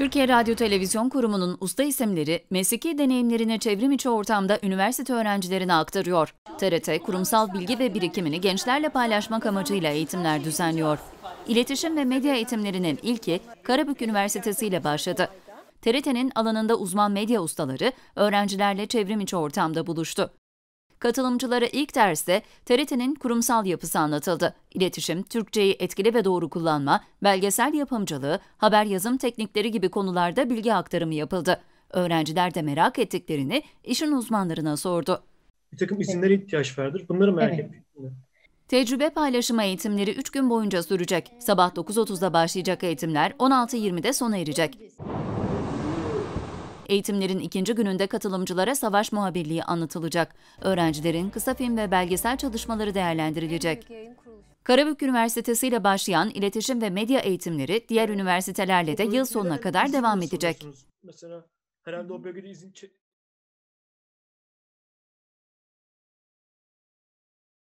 Türkiye Radyo Televizyon Kurumu'nun usta isimleri mesleki deneyimlerini çevrimiçi ortamda üniversite öğrencilerine aktarıyor. TRT, kurumsal bilgi ve birikimini gençlerle paylaşmak amacıyla eğitimler düzenliyor. İletişim ve medya eğitimlerinin ilki Karabük Üniversitesi ile başladı. TRT'nin alanında uzman medya ustaları öğrencilerle çevrimiçi ortamda buluştu. Katılımcılara ilk derste TRT'nin kurumsal yapısı anlatıldı. İletişim, Türkçeyi etkili ve doğru kullanma, belgesel yapımcılığı, haber yazım teknikleri gibi konularda bilgi aktarımı yapıldı. Öğrenciler de merak ettiklerini işin uzmanlarına sordu. Bir takım isimlere ihtiyaç vardır. Bunları merak evet. etmek. Tecrübe paylaşımı eğitimleri 3 gün boyunca sürecek. Sabah 9.30'da başlayacak eğitimler 16.20'de sona erecek. Eğitimlerin ikinci gününde katılımcılara savaş muhabirliği anlatılacak. Öğrencilerin kısa film ve belgesel çalışmaları değerlendirilecek. Karabük Üniversitesi ile başlayan iletişim ve medya eğitimleri diğer üniversitelerle de yıl sonuna kadar devam edecek. Mesela herhalde o bölgede izin